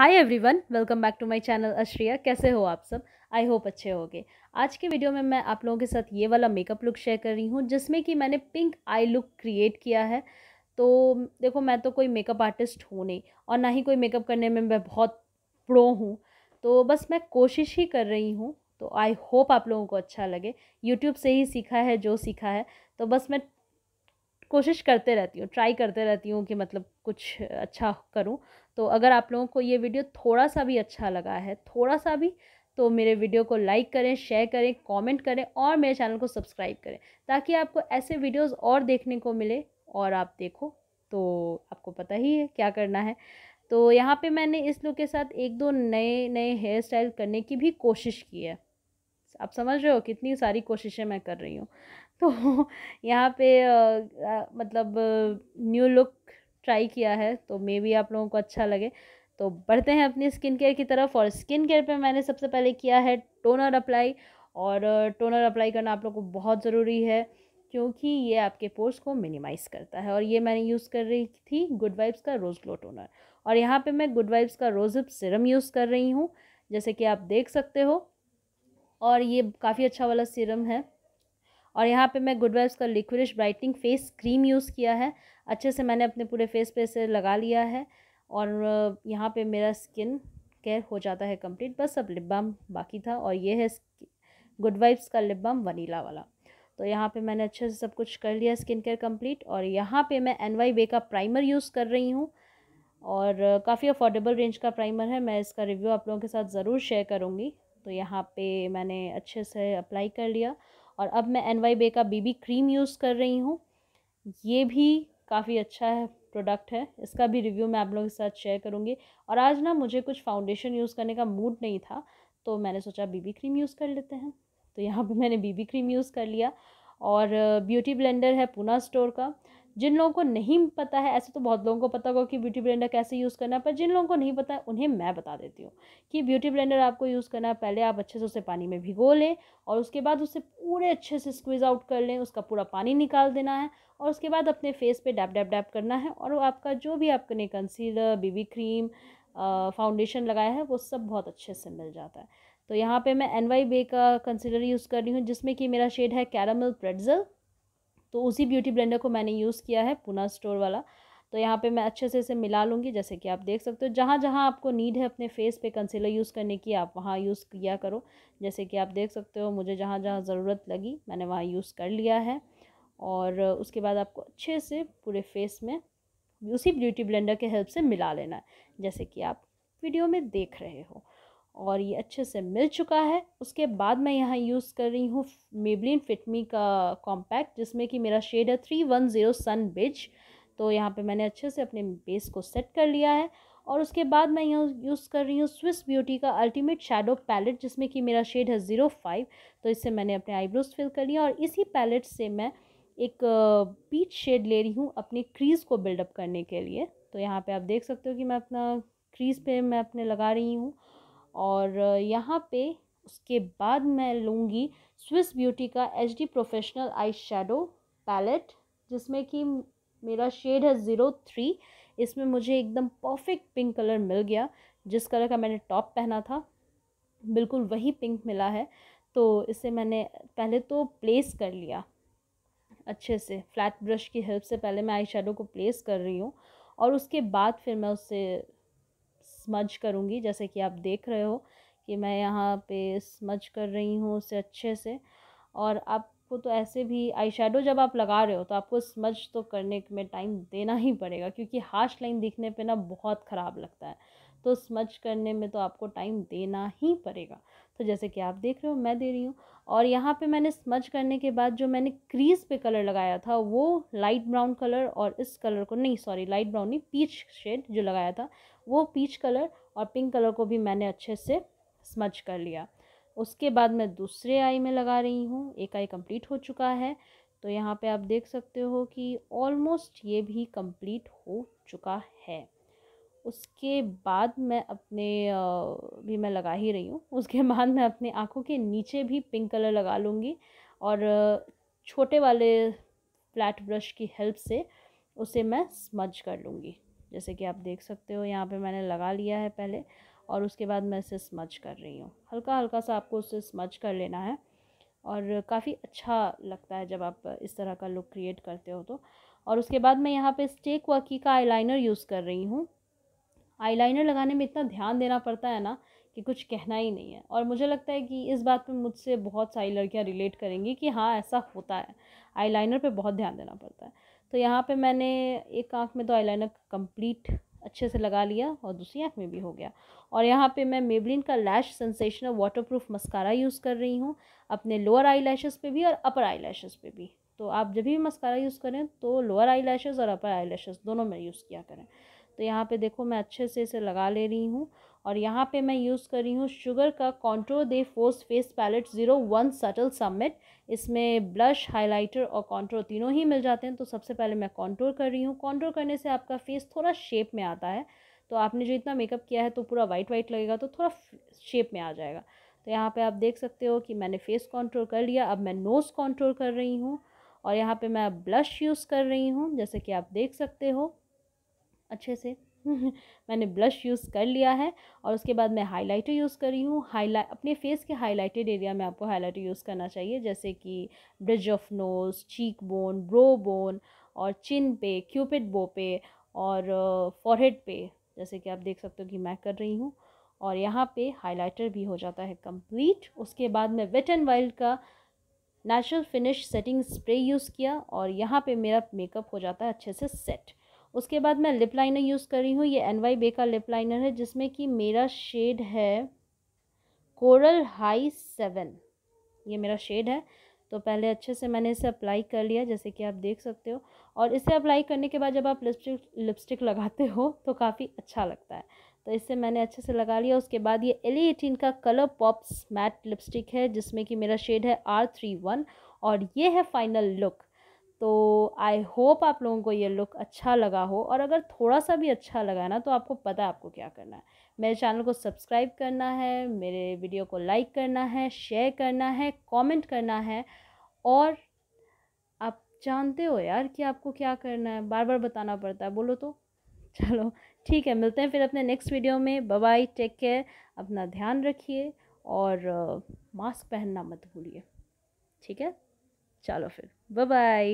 hi everyone welcome back to my channel Ashriya कैसे हो आप सब आई होप अच्छे होगे आज के वीडियो में मैं आप लोगों के साथ ये वाला मेकअप लुक शेयर कर रही हूँ जिसमें कि मैंने पिंक आई लुक क्रिएट किया है तो देखो मैं तो कोई मेकअप आर्टिस्ट हूँ नहीं और ना ही कोई मेकअप करने में मैं बहुत प्रो हूँ तो बस मैं कोशिश ही कर रही हूँ तो आई होप आप लोगों को अच्छा लगे यूट्यूब से ही सीखा है जो सीखा है तो बस मैं कोशिश करते रहती हूँ ट्राई करते रहती हूँ कि मतलब कुछ अच्छा करूँ तो अगर आप लोगों को ये वीडियो थोड़ा सा भी अच्छा लगा है थोड़ा सा भी तो मेरे वीडियो को लाइक करें शेयर करें कमेंट करें और मेरे चैनल को सब्सक्राइब करें ताकि आपको ऐसे वीडियोस और देखने को मिले और आप देखो तो आपको पता ही है क्या करना है तो यहाँ पे मैंने इस लुक के साथ एक दो नए नए हेयर स्टाइल करने की भी कोशिश की है आप समझ रहे हो कितनी सारी कोशिशें मैं कर रही हूँ तो यहाँ पे आ, मतलब न्यू लुक ट्राई किया है तो मे बी आप लोगों को अच्छा लगे तो बढ़ते हैं अपनी स्किन केयर की तरफ और स्किन केयर पे मैंने सबसे पहले किया है टोनर अप्लाई और टोनर अप्लाई करना आप लोग को बहुत ज़रूरी है क्योंकि ये आपके पोर्स को मिनिमाइज़ करता है और ये मैंने यूज़ कर रही थी गुड वाइब्स का रोज़ ग्लो टोनर और यहाँ पे मैं गुड वाइब्स का रोजअप सिरम यूज़ कर रही हूँ जैसे कि आप देख सकते हो और ये काफ़ी अच्छा वाला सिरम है और यहाँ पे मैं गुड वाइव्स का liquorice brightening face cream use किया है अच्छे से मैंने अपने पूरे फेस पे से लगा लिया है और यहाँ पे मेरा स्किन केयर हो जाता है कंप्लीट बस अब लिप बाम बाकी था और ये है गुड वाइब्स का लिप बाम वनीला वाला तो यहाँ पे मैंने अच्छे से सब कुछ कर लिया स्किन केयर कंप्लीट और यहाँ पे मैं एन वाई वे का प्राइमर यूज़ कर रही हूँ और काफ़ी अफोर्डेबल रेंज का प्राइमर है मैं इसका रिव्यू आप लोगों के साथ ज़रूर शेयर करूँगी तो यहाँ पे मैंने अच्छे से अप्लाई कर लिया और अब मैं एन वाई बे का बीबी क्रीम यूज़ कर रही हूँ ये भी काफ़ी अच्छा है प्रोडक्ट है इसका भी रिव्यू मैं आप लोगों के साथ शेयर करूँगी और आज ना मुझे कुछ फाउंडेशन यूज़ करने का मूड नहीं था तो मैंने सोचा बीबी क्रीम यूज़ कर लेते हैं तो यहाँ पे मैंने बीबी क्रीम यूज़ कर लिया और ब्यूटी ब्लेंडर है पूना स्टोर का जिन लोगों को नहीं पता है ऐसे तो बहुत लोगों को पता होगा कि ब्यूटी ब्लेंडर कैसे यूज़ करना है पर जिन लोगों को नहीं पता है उन्हें मैं बता देती हूँ कि ब्यूटी ब्लेंडर आपको यूज़ करना है पहले आप अच्छे से उसे पानी में भिगो लें और उसके बाद उसे पूरे अच्छे से स्क्वीज़ आउट कर लें उसका पूरा पानी निकाल देना है और उसके बाद अपने फेस पर डैप डैप डैप करना है और आपका जो भी आपने कंसीलर बीबी क्रीम फाउंडेशन लगाया है वो सब बहुत अच्छे से मिल जाता है तो यहाँ पे मैं एन वाई बे का कंसीलर यूज़ कर रही हूँ जिसमें कि मेरा शेड है कैरामल प्रेडजल तो उसी ब्यूटी ब्लेंडर को मैंने यूज़ किया है पुना स्टोर वाला तो यहाँ पे मैं अच्छे से इसे मिला लूँगी जैसे कि आप देख सकते हो जहाँ जहाँ आपको नीड है अपने फेस पे कंसीलर यूज़ करने की आप वहाँ यूज़ किया करो जैसे कि आप देख सकते हो मुझे जहाँ जहाँ ज़रूरत लगी मैंने वहाँ यूज़ कर लिया है और उसके बाद आपको अच्छे से पूरे फेस में उसी ब्यूटी ब्लेंडर के हेल्प से मिला लेना है जैसे कि आप वीडियो में देख रहे हो और ये अच्छे से मिल चुका है उसके बाद मैं यहाँ यूज़ कर रही हूँ मेबलिन फिटमी का कॉम्पैक्ट जिसमें कि मेरा शेड है थ्री वन ज़ीरो सन बिज तो यहाँ पे मैंने अच्छे से अपने बेस को सेट कर लिया है और उसके बाद मैं यहाँ यूज़ कर रही हूँ स्विस ब्यूटी का अल्टीमेट शेडो पैलेट जिसमें कि मेरा शेड है ज़ीरो फाइव तो इससे मैंने अपने आईब्रोज फिल कर लिया और इसी पैलेट से मैं एक पीच शेड ले रही हूँ अपने क्रीज़ को बिल्डअप करने के लिए तो यहाँ पर आप देख सकते हो कि मैं अपना क्रीज़ पर मैं अपने लगा रही हूँ और यहाँ पे उसके बाद मैं लूँगी स्विस ब्यूटी का H D professional eye shadow palette जिसमें कि मेरा शेड है ज़ीरो थ्री इसमें मुझे एकदम परफेक्ट पिंक कलर मिल गया जिस कलर का मैंने टॉप पहना था बिल्कुल वही पिंक मिला है तो इसे मैंने पहले तो प्लेस कर लिया अच्छे से फ्लैट ब्रश की हेल्प से पहले मैं आई को प्लेस कर रही हूँ और उसके बाद फिर मैं उससे स्मज करूँगी जैसे कि आप देख रहे हो कि मैं यहाँ पे स्मज कर रही हूँ उसे अच्छे से और आपको तो ऐसे भी आई शेडो जब आप लगा रहे हो तो आपको स्मज तो करने में टाइम देना ही पड़ेगा क्योंकि हाश लाइन दिखने पे ना बहुत ख़राब लगता है तो स्मज करने में तो आपको टाइम देना ही पड़ेगा तो जैसे कि आप देख रहे हो मैं दे रही हूँ और यहाँ पे मैंने स्मज करने के बाद जो मैंने क्रीज पे कलर लगाया था वो लाइट ब्राउन कलर और इस कलर को नहीं सॉरी लाइट ब्राउन नहीं पीच शेड जो लगाया था वो पीच कलर और पिंक कलर को भी मैंने अच्छे से स्मच कर लिया उसके बाद मैं दूसरे आई में लगा रही हूँ एक आई कंप्लीट हो चुका है तो यहाँ पे आप देख सकते हो कि ऑलमोस्ट ये भी कंप्लीट हो चुका है उसके बाद मैं अपने भी मैं लगा ही रही हूँ उसके बाद मैं अपने आँखों के नीचे भी पिंक कलर लगा लूँगी और छोटे वाले फ्लैट ब्रश की हेल्प से उसे मैं स्मज कर लूँगी जैसे कि आप देख सकते हो यहाँ पे मैंने लगा लिया है पहले और उसके बाद मैं इसे स्मच कर रही हूँ हल्का हल्का सा आपको उसे स्मच कर लेना है और काफ़ी अच्छा लगता है जब आप इस तरह का लुक क्रिएट करते हो तो और उसके बाद मैं यहाँ पे स्टेक वर्की का आईलाइनर यूज़ कर रही हूँ आईलाइनर लगाने में इतना ध्यान देना पड़ता है ना कि कुछ कहना ही नहीं है और मुझे लगता है कि इस बात पे मुझसे बहुत सारी लड़कियाँ रिलेट करेंगी कि हाँ ऐसा होता है आईलाइनर पे बहुत ध्यान देना पड़ता है तो यहाँ पे मैंने एक आँख में तो आईलाइनर कंप्लीट अच्छे से लगा लिया और दूसरी आँख में भी हो गया और यहाँ पे मैं मेबलिन का lash sensational waterproof mascara use कर रही हूँ अपने लोअर आई लैशेज़ पर भी और अपर आई लैशेज़ पर भी तो आप जब भी मस्कारा यूज़ करें तो लोअर आई लैशेज़ और अपर आई लैशेज़ दोनों में यूज़ किया करें तो यहाँ पे देखो मैं अच्छे से इसे लगा ले रही हूँ और यहाँ पे मैं यूज़ कर रही हूँ शुगर का contour de force face palette zero one subtle summit इसमें ब्लश हाइलाइटर और कॉन्ट्रोल तीनों ही मिल जाते हैं तो सबसे पहले मैं कॉन्ट्रोल कर रही हूँ कॉन्ट्रोल करने से आपका फेस थोड़ा शेप में आता है तो आपने जो इतना मेकअप किया है तो पूरा वाइट वाइट लगेगा तो थोड़ा शेप में आ जाएगा तो यहाँ पे आप देख सकते हो कि मैंने फेस कंट्रोल कर लिया अब मैं नोज़ कंट्रोल कर रही हूँ और यहाँ पे मैं ब्लश यूज़ कर रही हूँ जैसे कि आप देख सकते हो अच्छे से मैंने ब्लश यूज़ कर लिया है और उसके बाद मैं हाइलाइटर यूज़ कर रही हूँ हाईलाइट अपने फेस के हाइलाइटेड एरिया में आपको हाइलाइटर यूज़ करना चाहिए जैसे कि bridge of nose cheek bone brow bone और चिन पे क्यूपिड बो पे और फॉरहेड पे जैसे कि आप देख सकते हो कि मैं कर रही हूँ और यहाँ पे हाइलाइटर भी हो जाता है कंप्लीट उसके बाद मैं वेट एंड वाइल्ड का natural finish setting spray use किया और यहाँ पे मेरा मेकअप हो जाता है अच्छे से सेट उसके बाद मैं लिप लाइनर यूज़ कर रही हूँ ये एन वाई बे का लिप लाइनर है जिसमें कि मेरा शेड है कोरल हाई सेवन ये मेरा शेड है तो पहले अच्छे से मैंने इसे अप्लाई कर लिया जैसे कि आप देख सकते हो और इसे अप्लाई करने के बाद जब आप लिपस्टिक लिपस्टिक लगाते हो तो काफ़ी अच्छा लगता है तो इसे मैंने अच्छे से लगा लिया उसके बाद ये एल एटीन का कलर पॉप्स मैट लिपस्टिक है जिसमें कि मेरा शेड है आर थ्री वन और ये है फाइनल लुक तो आई होप आप लोगों को ये लुक अच्छा लगा हो और अगर थोड़ा सा भी अच्छा लगा ना तो आपको पता है आपको क्या करना है मेरे चैनल को सब्सक्राइब करना है मेरे वीडियो को लाइक करना है शेयर करना है कमेंट करना है और आप जानते हो यार कि आपको क्या करना है बार बार बताना पड़ता है बोलो तो चलो ठीक है मिलते हैं फिर अपने नेक्स्ट वीडियो में बाय टेक केयर अपना ध्यान रखिए और मास्क पहनना मत भूलिए ठीक है चलो फिर बाय